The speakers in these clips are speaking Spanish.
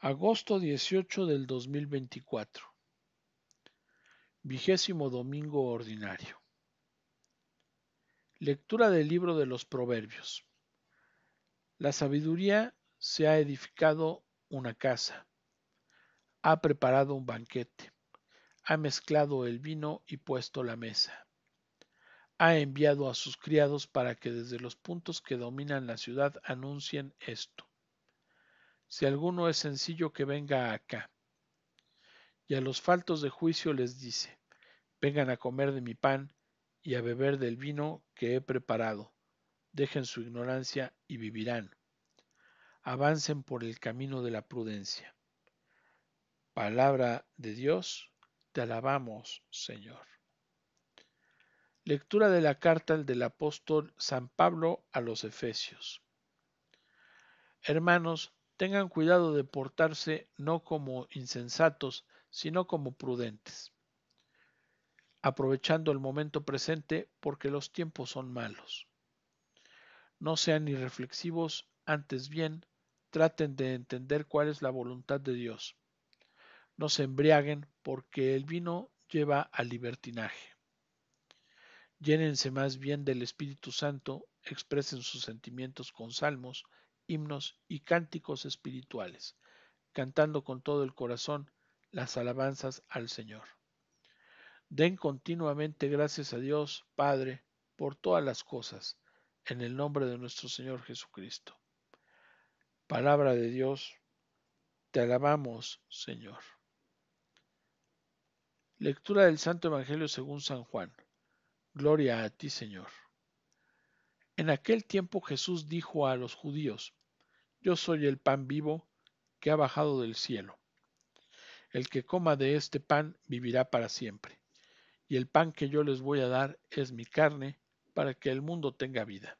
Agosto 18 del 2024. Vigésimo Domingo Ordinario. Lectura del libro de los Proverbios. La sabiduría se ha edificado una casa, ha preparado un banquete, ha mezclado el vino y puesto la mesa. Ha enviado a sus criados para que desde los puntos que dominan la ciudad anuncien esto si alguno es sencillo, que venga acá. Y a los faltos de juicio les dice, vengan a comer de mi pan y a beber del vino que he preparado. Dejen su ignorancia y vivirán. Avancen por el camino de la prudencia. Palabra de Dios, te alabamos, Señor. Lectura de la carta del apóstol San Pablo a los Efesios. Hermanos, tengan cuidado de portarse no como insensatos, sino como prudentes, aprovechando el momento presente porque los tiempos son malos. No sean irreflexivos, antes bien, traten de entender cuál es la voluntad de Dios. No se embriaguen porque el vino lleva al libertinaje. Llénense más bien del Espíritu Santo, expresen sus sentimientos con salmos, himnos y cánticos espirituales, cantando con todo el corazón las alabanzas al Señor. Den continuamente gracias a Dios, Padre, por todas las cosas, en el nombre de nuestro Señor Jesucristo. Palabra de Dios, te alabamos, Señor. Lectura del Santo Evangelio según San Juan. Gloria a ti, Señor. En aquel tiempo Jesús dijo a los judíos, yo soy el pan vivo que ha bajado del cielo. El que coma de este pan vivirá para siempre. Y el pan que yo les voy a dar es mi carne, para que el mundo tenga vida.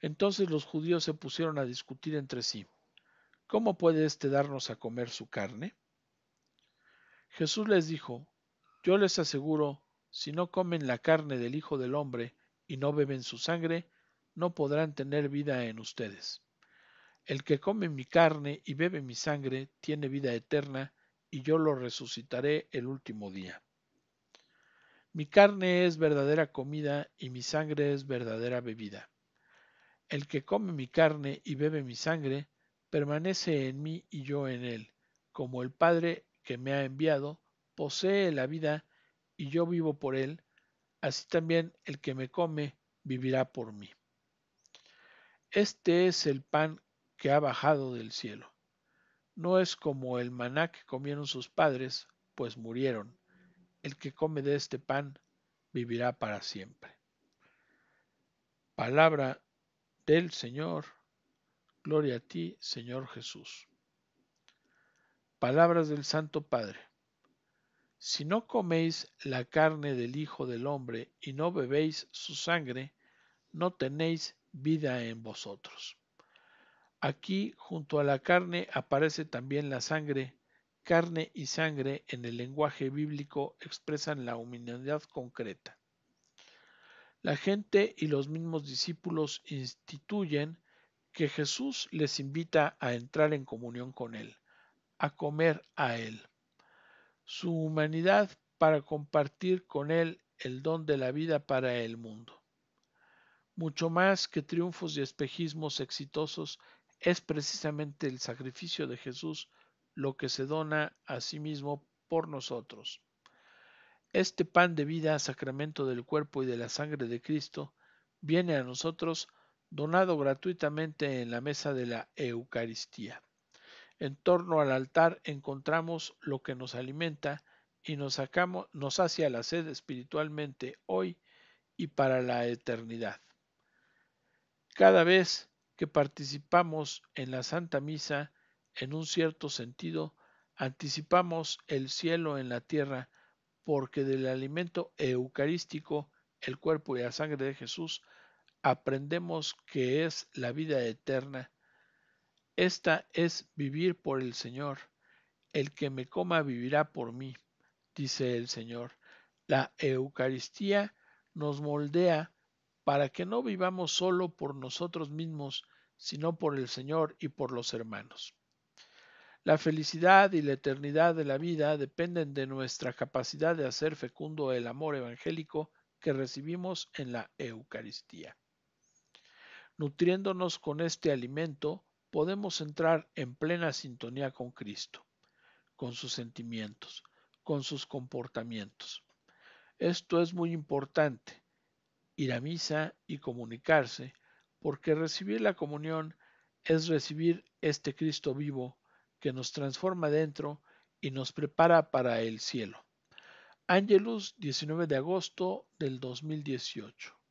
Entonces los judíos se pusieron a discutir entre sí. ¿Cómo puede éste darnos a comer su carne? Jesús les dijo, Yo les aseguro, si no comen la carne del Hijo del Hombre y no beben su sangre, no podrán tener vida en ustedes. El que come mi carne y bebe mi sangre tiene vida eterna, y yo lo resucitaré el último día. Mi carne es verdadera comida y mi sangre es verdadera bebida. El que come mi carne y bebe mi sangre, permanece en mí y yo en él, como el Padre que me ha enviado, posee la vida y yo vivo por él, así también el que me come vivirá por mí. Este es el pan que ha bajado del cielo. No es como el maná que comieron sus padres, pues murieron. El que come de este pan vivirá para siempre. Palabra del Señor. Gloria a ti, Señor Jesús. Palabras del Santo Padre. Si no coméis la carne del Hijo del Hombre y no bebéis su sangre, no tenéis vida en vosotros. Aquí, junto a la carne, aparece también la sangre. Carne y sangre en el lenguaje bíblico expresan la humanidad concreta. La gente y los mismos discípulos instituyen que Jesús les invita a entrar en comunión con Él, a comer a Él. Su humanidad para compartir con Él el don de la vida para el mundo. Mucho más que triunfos y espejismos exitosos es precisamente el sacrificio de Jesús lo que se dona a sí mismo por nosotros. Este pan de vida, sacramento del cuerpo y de la sangre de Cristo, viene a nosotros donado gratuitamente en la mesa de la Eucaristía. En torno al altar encontramos lo que nos alimenta y nos, sacamos, nos hace a la sed espiritualmente hoy y para la eternidad. Cada vez participamos en la Santa Misa, en un cierto sentido, anticipamos el cielo en la tierra, porque del alimento eucarístico, el cuerpo y la sangre de Jesús, aprendemos que es la vida eterna. Esta es vivir por el Señor. El que me coma vivirá por mí, dice el Señor. La Eucaristía nos moldea para que no vivamos solo por nosotros mismos, sino por el Señor y por los hermanos. La felicidad y la eternidad de la vida dependen de nuestra capacidad de hacer fecundo el amor evangélico que recibimos en la Eucaristía. Nutriéndonos con este alimento, podemos entrar en plena sintonía con Cristo, con sus sentimientos, con sus comportamientos. Esto es muy importante, ir a misa y comunicarse porque recibir la comunión es recibir este Cristo vivo que nos transforma dentro y nos prepara para el cielo. Angelus, 19 de agosto del 2018.